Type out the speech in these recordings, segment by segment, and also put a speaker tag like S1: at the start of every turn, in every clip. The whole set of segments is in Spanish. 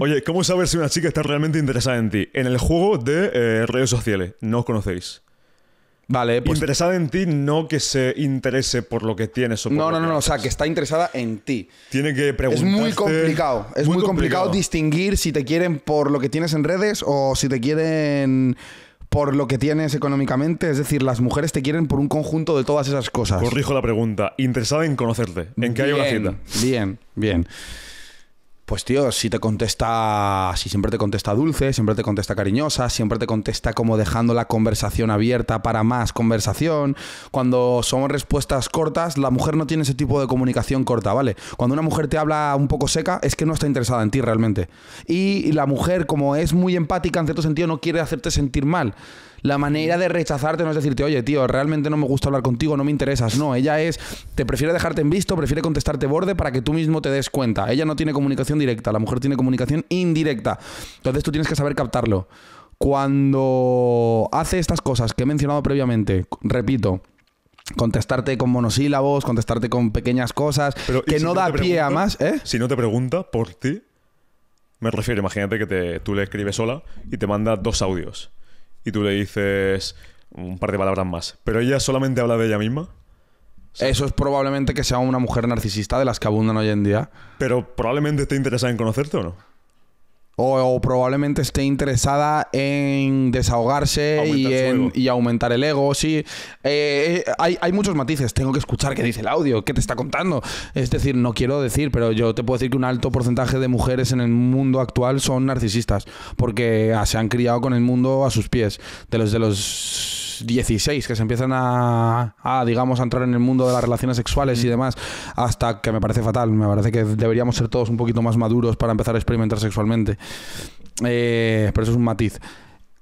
S1: Oye, ¿cómo saber si una chica está realmente interesada en ti? En el juego de eh, redes sociales, no os conocéis. Vale, pues. Interesada en ti, no que se interese por lo que tienes o por No, no, no, o sea, que está interesada en ti. Tiene que preguntar. Es muy complicado.
S2: Es muy, complicado. distinguir si te quieren por lo que tienes en redes o si te quieren por lo que tienes económicamente. Es decir, las mujeres te quieren por un conjunto
S1: de todas esas cosas. Corrijo la pregunta. Interesada en conocerte, en que haya una cita. Bien, bien. Pues tío, si te
S2: contesta, si siempre te contesta dulce, siempre te contesta cariñosa, siempre te contesta como dejando la conversación abierta para más conversación. Cuando son respuestas cortas, la mujer no tiene ese tipo de comunicación corta, ¿vale? Cuando una mujer te habla un poco seca, es que no está interesada en ti realmente. Y la mujer, como es muy empática, en cierto sentido, no quiere hacerte sentir mal. La manera de rechazarte no es decirte, oye, tío, realmente no me gusta hablar contigo, no me interesas. No, ella es, te prefiere dejarte en visto, prefiere contestarte borde para que tú mismo te des cuenta. Ella no tiene comunicación directa, la mujer tiene comunicación indirecta. Entonces tú tienes que saber captarlo. Cuando hace estas cosas que he mencionado previamente, repito, contestarte con monosílabos, contestarte con pequeñas cosas, que no, da pie a más. ¿eh?
S1: Si no te pregunta por ti, me refiero, imagínate que te, tú le escribes sola y te manda dos audios y tú le dices un par de palabras más. Pero ella solamente habla de ella misma. Eso es probablemente que sea una mujer narcisista de las que abundan hoy en día. Pero probablemente te interesa en conocerte o no.
S2: O, probablemente esté interesada en desahogarse y, aumentar el ego, sí. Eh, eh, hay, hay, muchos matices. Tengo que escuchar qué dice el audio, qué te está contando. Es decir, no quiero decir, pero yo te puedo decir que un alto porcentaje de mujeres en el mundo actual son narcisistas, porque ah, se han criado con el mundo a sus pies. De los de los 16 que se empiezan a, digamos, a entrar en el mundo de las relaciones sexuales y demás, hasta que me parece fatal. Me parece que deberíamos ser todos un poquito más maduros para empezar a experimentar sexualmente. Eh, pero eso es un matiz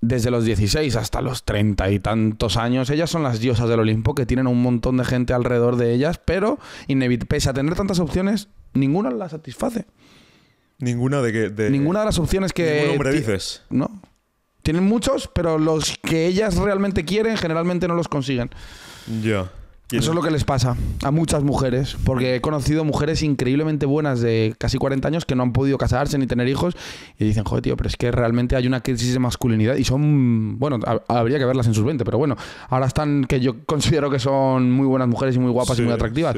S2: desde los 16 hasta los 30 y tantos años, ellas son las diosas del Olimpo que tienen un montón de gente alrededor de ellas, pero pese a tener tantas opciones, ninguna las satisface. Ninguna de que Ninguna de las opciones que No. Tienen muchos, pero los que ellas realmente quieren generalmente no los consiguen. Ya. Eso es lo que les pasa a muchas mujeres, porque he conocido mujeres increíblemente buenas de casi 40 años que no han podido casarse ni tener hijos y dicen, joder, tío, pero es que realmente hay una crisis de masculinidad y son, bueno, habría que verlas en sus 20, pero bueno, ahora están, que yo considero que son muy buenas mujeres y muy guapas y muy atractivas.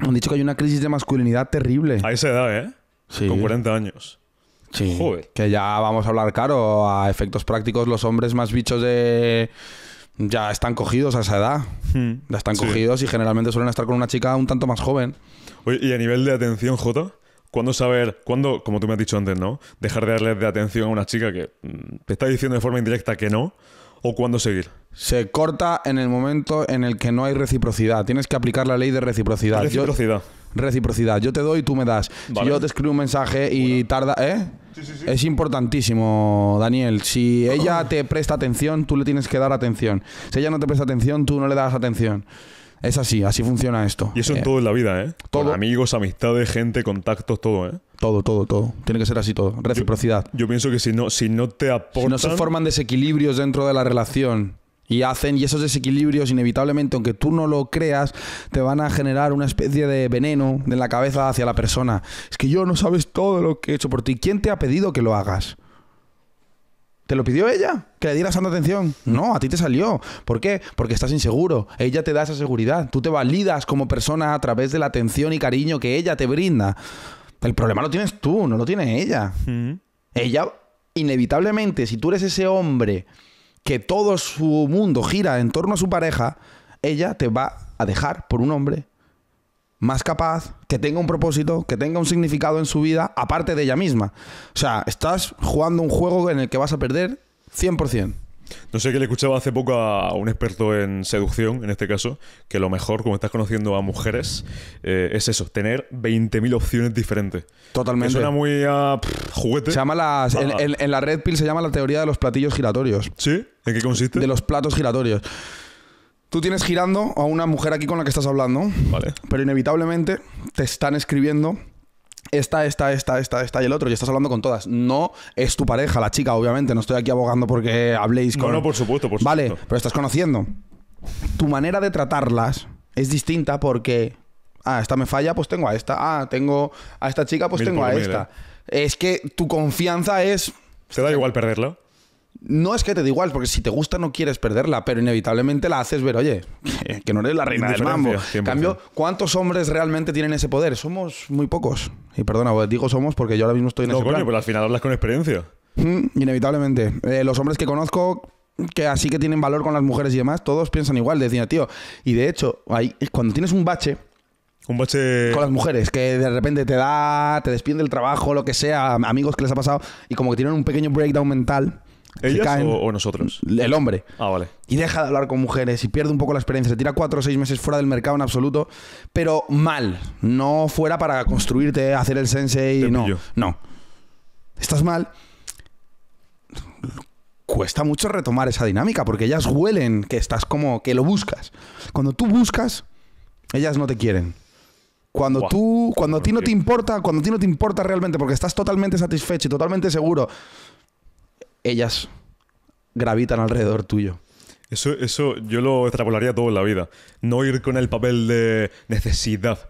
S2: Han dicho que hay una crisis de masculinidad terrible. A esa edad, ¿eh? Con 40 años. Sí, que ya vamos a hablar caro. A efectos prácticos, los hombres más bichos de...
S1: Ya están cogidos a esa edad. Hmm. Ya están cogidos y generalmente suelen estar con una chica un tanto más joven. Oye, y a nivel de atención, Jota, ¿Cuándo saber, cuándo, como tú me has dicho antes, ¿no? Dejar de darle de atención a una chica que mm, te está diciendo de forma indirecta que no, o cuándo seguir. Se corta en el momento en el que no hay reciprocidad. Tienes que aplicar la ley de
S2: reciprocidad. Reciprocidad reciprocidad. Yo te doy, y tú me das. Si yo te escribo un mensaje y tarda. ¿eh? Es importantísimo, Daniel. Si ella te presta atención, tú le tienes que dar atención. Si ella no te presta atención, tú no le das atención. Es así, así funciona esto. Y eso es en eh, todo
S1: en la vida, ¿eh? amigos, amistades, gente, contactos, todo, ¿eh? Todo, todo, todo. Tiene que ser así todo. Reciprocidad. Yo, pienso que si no, si no te aportan... Si no se forman desequilibrios dentro de la relación
S2: y hacen, y esos desequilibrios inevitablemente, aunque tú no lo creas, te van a generar una especie de veneno en la cabeza hacia la persona. Es que yo no sabes todo lo que he hecho por ti. ¿Quién te ha pedido que lo hagas? ¿Te lo pidió ella? ¿Que le dieras tanta atención? No, a ti te salió. ¿Por qué? Porque estás inseguro. Ella te da esa seguridad. Tú te validas como persona a través de la atención y cariño que ella te brinda. El problema lo tienes tú, no lo tiene ella. Mm. Ella, inevitablemente, si tú eres ese hombre que todo su mundo gira en torno a su pareja, ella te va a dejar por un hombre más capaz, que tenga un propósito, que tenga un significado en su vida, aparte de ella misma.
S1: O sea, estás jugando un juego en el que vas a perder 100%. No sé que le escuchaba hace poco a un experto en seducción, en este caso, que lo mejor, como estás conociendo a mujeres, eh, es eso, tener 20.000 opciones diferentes. Totalmente. Es suena muy
S2: juguete. Se llama ah. en, la Red Pill se llama la teoría de los platillos giratorios. ¿Sí? ¿En qué consiste? De los platos giratorios. Tú tienes girando a una mujer aquí con la que estás hablando, vale. pero inevitablemente te están escribiendo esta, esta, esta, esta, esta y el otro, y estás hablando con todas. No es tu pareja, la chica, obviamente, no estoy aquí abogando porque habléis con. No, no, por supuesto, por supuesto. Vale, pero estás conociendo. Tu manera de tratarlas es distinta porque. Ah, esta me falla, pues tengo a esta. Ah, tengo a esta chica, pues tengo a esta. ¿eh? Es que tu confianza es. ¿Te da igual perderla? No es que te da igual, porque si te gusta no quieres perderla, pero inevitablemente la haces ver, oye, que no eres la reina del mambo. En cambio, ¿cuántos hombres realmente tienen ese poder? Somos muy pocos. Y perdona, pues, digo somos porque yo ahora mismo estoy en no, pero
S1: al final hablas con experiencia.
S2: Mm, inevitablemente. Eh, los hombres que conozco, que así que tienen valor con las mujeres y demás, todos piensan igual. Decían, tío, y de hecho, ahí, cuando tienes un bache... Un bache... Con las mujeres, que de repente te da, te despiende el trabajo, lo que sea, amigos que les ha pasado, y como que tienen un pequeño breakdown mental ¿Ellas o, nosotros? El hombre. Ah, vale. Y deja de hablar con mujeres y pierde un poco la experiencia. Se tira cuatro o seis meses fuera del mercado en absoluto, pero mal. No fuera para construirte, hacer el sensei. no, no. Estás mal. Cuesta mucho retomar esa dinámica porque ellas huelen que estás como que lo buscas. Cuando tú buscas, ellas no te quieren. Cuando tú, cuando a ti no te importa, cuando a ti no te importa realmente porque estás totalmente satisfecho y totalmente seguro
S1: ellas gravitan alrededor tuyo. Eso, eso yo lo extrapolaría todo en la vida. No ir con el papel de necesidad,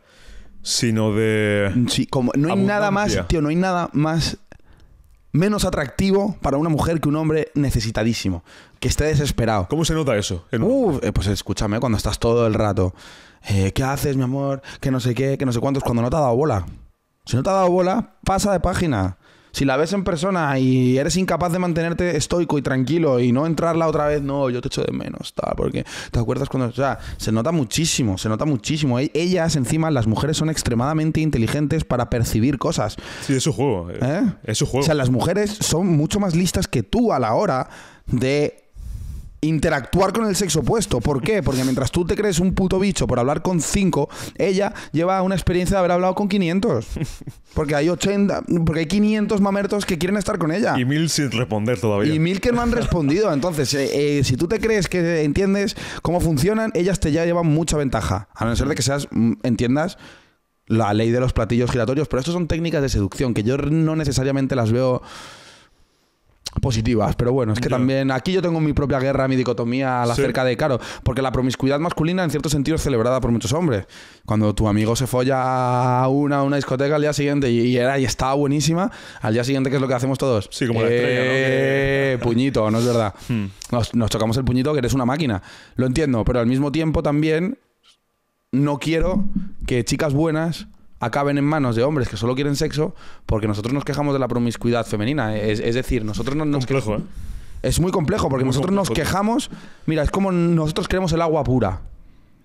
S1: sino de. como. No hay nada más,
S2: tío, no hay nada más. Menos atractivo para una mujer que un hombre necesitadísimo, que esté desesperado. ¿Cómo se nota eso? Eh, pues escúchame, cuando estás todo el rato. Eh, ¿Qué haces, mi amor? Que no sé qué, que no sé cuántos, cuando no te ha dado bola. Si no te ha dado bola, pasa de página. Si la ves en persona y eres incapaz de mantenerte estoico y tranquilo y no entrarla otra vez, no, yo te echo de menos, tal, porque te acuerdas cuando. O sea, se nota muchísimo, se nota muchísimo. E-, ellas, encima, las mujeres son extremadamente inteligentes para percibir cosas. Sí, es su juego. ¿Eh? Es su juego. O sea, las mujeres son mucho más listas que tú a la hora de interactuar con el sexo opuesto. ¿Por qué? Porque mientras tú te crees un puto bicho por hablar con cinco ella lleva una experiencia de haber hablado con 500. Porque hay 80, porque hay 500 mamertos que quieren estar con ella. Y
S1: mil sin responder todavía. Y mil que no han
S2: respondido. Entonces, eh, eh, si tú te crees que entiendes cómo funcionan, ellas te ya llevan mucha ventaja. A no ser de que seas, mm, entiendas la ley de los platillos giratorios. Pero esto son técnicas de seducción que yo no necesariamente las veo positivas, pero bueno, es que también aquí yo tengo mi propia guerra, mi dicotomía la acerca de, claro, porque la promiscuidad masculina en cierto sentido es celebrada por muchos hombres. Cuando tu amigo se folla a una, una discoteca al día siguiente y, era y estaba buenísima, al día siguiente, ¿qué es lo que hacemos todos? Sí, como la eh, estrella, ¿no? Puñito, no es verdad. Hmm. Nos, nos tocamos el puñito que eres una máquina. Lo entiendo, pero al mismo tiempo también no quiero que chicas buenas acaben en manos de hombres que solo quieren sexo, porque nosotros nos quejamos de la promiscuidad femenina. Es, decir, nosotros no nos. Complejo, ¿eh? Es muy complejo, porque nosotros nos quejamos. Mira, es como nosotros queremos el agua pura.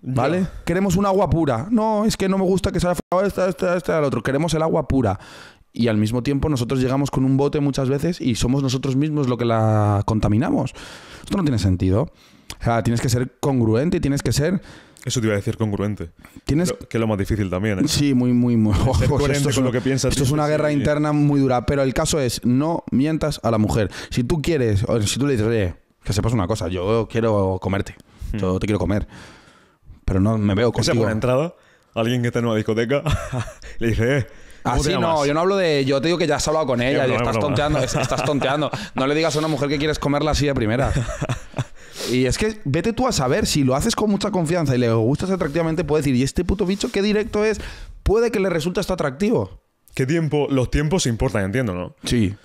S2: ¿Vale? Queremos un agua pura. No, es que no me gusta que sea esta, esta, esta, el otro. Queremos el agua pura. Y al mismo tiempo nosotros llegamos con un bote muchas veces y somos nosotros mismos lo que la contaminamos. Esto no tiene sentido.
S1: O sea, tienes que ser congruente y tienes que ser eso te iba a decir congruente. ¿Tienes... que es lo más difícil también. ¿eh?
S2: Sí, muy, muy, muy. esto es, con lo que piensas. Esto es una guerra interna muy dura, pero el caso es, no mientas a la mujer. Si tú quieres, si tú le dices, que sepas una cosa, yo
S1: quiero comerte, hmm. yo te quiero comer, pero no me veo contigo. Esa entrada, alguien que está en una discoteca, le dice, eh, Así ah, no, yo no hablo
S2: de. Yo te digo que ya has hablado con ella estás tonteando, estás tonteando. No le digas a una mujer que quieres comerla así de primera. Y es que vete tú a saber, si lo haces con mucha confianza y le gustas atractivamente, puedes decir, ¿y este puto bicho qué directo es? Puede que le resulte esto atractivo. ¿Qué tiempo? Los tiempos importan, entiendo, ¿no? Sí.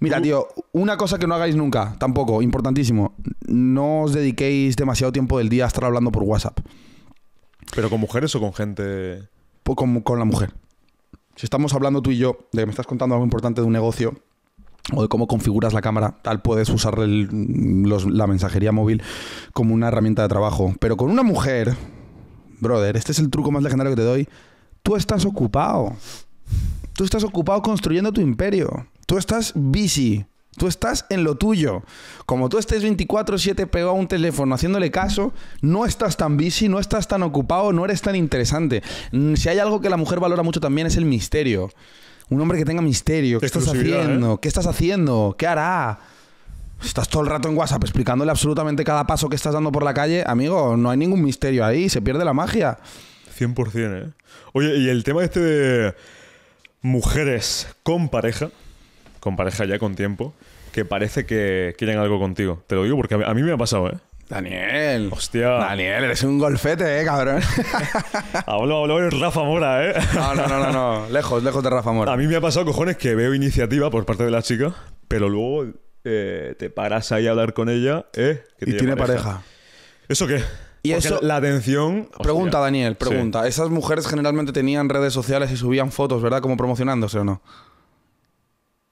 S2: Mira, uh. tío, una cosa que no hagáis nunca, tampoco, importantísimo. No os dediquéis demasiado tiempo del día a estar hablando por WhatsApp. ¿Pero con mujeres o con gente...? Pues con, con la mujer. Si estamos hablando tú y yo de que me estás contando algo importante de un negocio, o de cómo configuras la cámara, tal puedes usar la mensajería móvil como una herramienta de trabajo. Pero con una mujer, brother, este es el truco más legendario que te doy, tú estás ocupado. Tú estás ocupado construyendo tu imperio. Tú estás busy. Tú estás en lo tuyo. Como tú estés 24/7 pegado a un teléfono haciéndole caso, no estás tan busy, no estás tan ocupado, no eres tan interesante. Mm, si hay algo que la mujer valora mucho también es el misterio. Un hombre que tenga misterio. ¿Qué estás haciendo? ¿eh? ¿Qué estás haciendo? ¿Qué hará? Estás todo el rato en WhatsApp explicándole absolutamente cada paso
S1: que estás dando por la calle. Amigo, no hay ningún misterio ahí. Se pierde la magia. 100%, ¿eh? Oye, y el tema este de mujeres con pareja, con pareja ya con tiempo, que parece que quieren algo contigo. Te lo digo porque a mí me ha pasado, ¿eh? Daniel. Hostia. Daniel, eres un golfete, eh, cabrón. hablo, hablo de
S2: Rafa Mora, eh. no, no, no, no, Lejos, lejos de Rafa Mora.
S1: A mí me ha pasado, cojones, que veo iniciativa por parte de la chica, pero luego eh, te paras ahí a hablar con ella, eh. y tiene pareja. ¿Eso qué? Y eso, la atención. Pregunta, Daniel, pregunta. Esas mujeres
S2: generalmente tenían redes sociales y subían fotos, ¿verdad? Como promocionándose o no.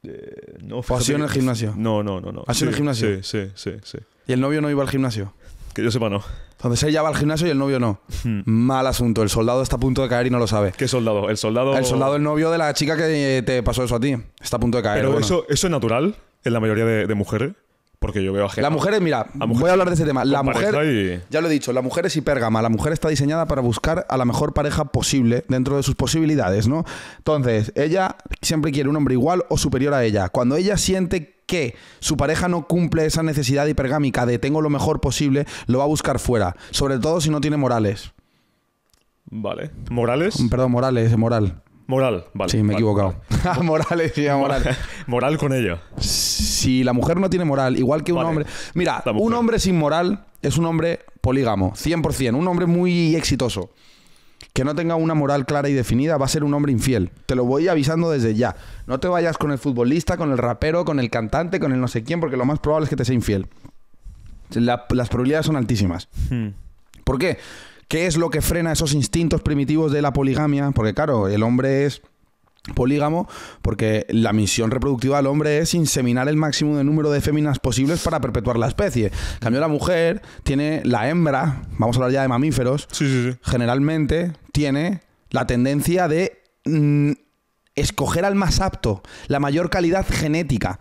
S1: Eh, no ¿O ha en el gimnasio? No, no, no. no. ¿Ha en el gimnasio? Sí, sí, sí. sí.
S2: ¿Y el novio no iba al gimnasio? Que yo sepa, no. Entonces ella va al gimnasio y el novio no. Hmm. Mal asunto. El soldado está a punto de caer y no lo sabe. ¿Qué soldado? El soldado. El soldado, el novio de la chica que te pasó eso a ti. Está a punto de caer. Pero eso, eso es natural en la mayoría de, mujeres. Porque yo veo a gente. La mujer mira, voy a hablar de ese tema. La mujer, ya lo he dicho, la mujer es hipérgama. La mujer está diseñada para buscar a la mejor pareja posible dentro de sus posibilidades, ¿no? Entonces, ella siempre quiere un hombre igual o superior a ella. Cuando ella siente que su pareja no cumple esa necesidad hipergámica de tengo lo mejor posible, lo va a buscar fuera, sobre todo si no tiene morales. Vale. ¿Morales? Mm, perdón, morales, moral. Moral, vale. Sí, me he equivocado. Ah, morales, sí, moral. moral con ella. Si la mujer no tiene moral, igual que un hombre. Mira, un hombre sin moral es un hombre polígamo, 100%, un hombre muy exitoso que no tenga una moral clara y definida va a ser un hombre infiel. Te lo voy avisando desde ya. No te vayas con el futbolista, con el rapero, con el cantante, con el no sé quién, porque lo más probable es que te sea infiel. las probabilidades son altísimas. Hmm. ¿Por qué? ¿Qué es lo que frena esos instintos primitivos de la poligamia? Porque claro, el hombre es polígamo porque la misión reproductiva del hombre es inseminar el máximo de número de féminas posibles para perpetuar la especie. En cambio, la mujer tiene la hembra, vamos a hablar ya de mamíferos, generalmente tiene la tendencia de mm, escoger al más apto, la mayor calidad genética.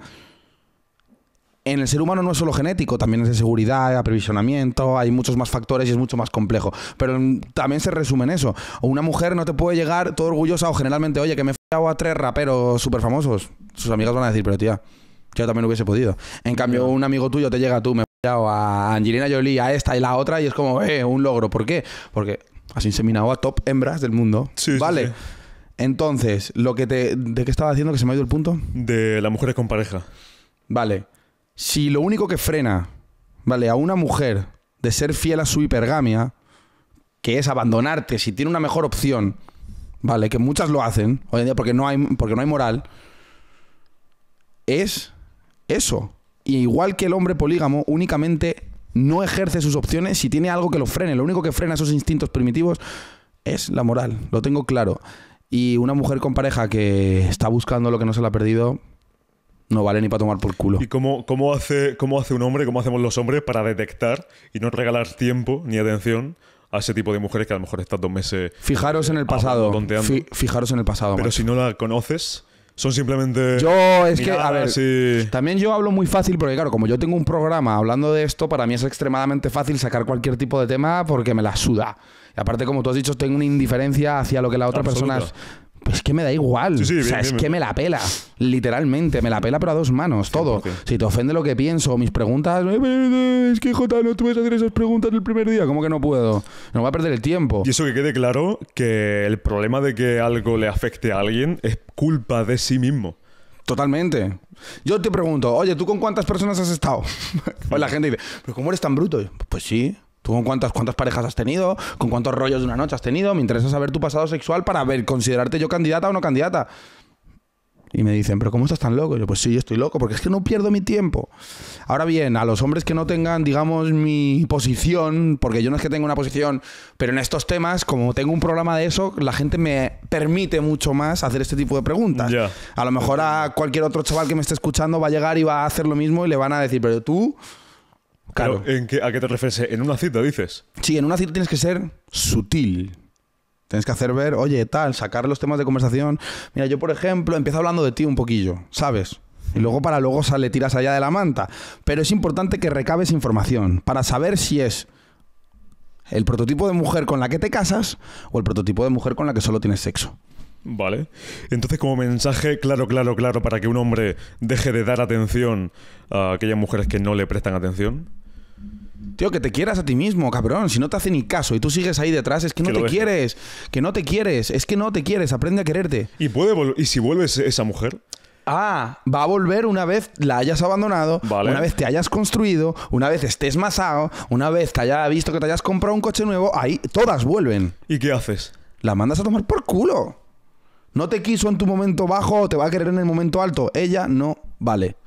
S2: En el ser humano no es solo genético, también es de seguridad, aprovisionamiento, hay muchos más factores y es mucho más complejo. Pero mm, también se resume en eso. Una mujer no te puede llegar todo orgullosa o generalmente, oye, que me a tres raperos súper famosos, sus amigas van a decir, pero tía, yo también hubiese podido. En cambio, un amigo tuyo te llega tú, me he a Angelina Jolie, a esta y la otra, y es como, eh, un logro. ¿Por qué? Porque has inseminado a top hembras del mundo. vale. Entonces, lo que te. ¿De qué estaba haciendo que se me ha ido el punto? De las mujeres con pareja. Vale. Si lo único que frena, vale, a una mujer de ser fiel a su hipergamia, que es abandonarte si tiene una mejor opción, ¿vale? Que muchas lo hacen hoy en día porque no hay, porque no hay moral, es eso. igual que el hombre polígamo únicamente no ejerce sus opciones si tiene algo que lo frene. Lo único que frena esos instintos primitivos es la moral, lo tengo claro. Y una mujer con pareja que está buscando lo que no se le ha perdido,
S1: no vale ni para tomar por culo. ¿Y cómo, cómo, hace, cómo hace un hombre, cómo hacemos los hombres para detectar y no regalar tiempo ni atención a ese tipo de mujeres que a lo mejor estás dos meses. Fijaros en el pasado. fijaros en el pasado. Pero si no la conoces. Son simplemente. Yo, es que, a
S2: ver. También yo hablo muy fácil, porque claro, como yo tengo un programa hablando de esto, para mí es extremadamente fácil sacar cualquier tipo de tema porque me la suda. Y aparte, como tú has dicho, tengo una indiferencia hacia lo que la otra persona es es que me da igual. o sea, es que me la pela. Literalmente, me la pela, pero a dos manos, todo. si te ofende lo que pienso, mis preguntas. Eh, es que, Jota, no te a hacer
S1: esas preguntas el primer día. ¿Cómo que no puedo? No voy a perder el tiempo. Y eso que quede claro, que el problema de que algo le afecte a alguien es culpa de sí mismo. Totalmente. Yo te pregunto, oye, ¿tú con cuántas personas has estado? O pues la gente dice, ¿pero cómo eres tan bruto?
S2: Pues sí, ¿Tú con cuántas, cuántas parejas has tenido? ¿Con cuántos rollos de una noche has tenido? Me interesa saber tu pasado sexual para ver, considerarte yo candidata o no candidata. Y me dicen, ¿pero cómo estás tan loco? yo, pues sí, yo estoy loco, porque es que no pierdo mi tiempo. Ahora bien, a los hombres que no tengan, digamos, mi posición, porque yo no es que tenga una posición, pero en estos temas, como tengo un programa de eso, la gente me permite mucho más hacer este tipo de preguntas. A lo mejor a cualquier otro chaval que me esté escuchando va a llegar y va a hacer lo mismo y le van a decir, pero tú,
S1: Claro. ¿En qué, ¿A qué te refieres? ¿En una cita dices? Sí, en una cita tienes que ser sutil. Tienes que hacer ver,
S2: oye, tal, sacar los temas de conversación. Mira, yo, por ejemplo, empiezo hablando de ti un poquillo, ¿sabes? Y luego para luego le tiras allá de la manta. Pero es importante que recabes información para saber
S1: si es el prototipo de mujer con la que te casas o el prototipo de mujer con la que solo tienes sexo. Vale. Entonces, como mensaje, claro, claro, claro, para que un hombre deje de dar atención a aquellas mujeres que no le prestan atención. Tío, que te quieras a ti mismo, cabrón. Si no te hace ni caso y tú sigues ahí detrás, es que no te quieres. Que no te quieres.
S2: Es que no te quieres. Aprende a quererte. ¿Y, puede ¿Y si vuelves esa mujer? Ah, va a volver una vez la hayas abandonado, una vez te hayas construido, una vez estés masado, una vez te haya visto que te hayas comprado un coche nuevo, ahí todas vuelven. ¿Y qué haces? La mandas a tomar por culo. No te quiso en tu momento bajo, te va a querer en el momento alto. Ella no vale.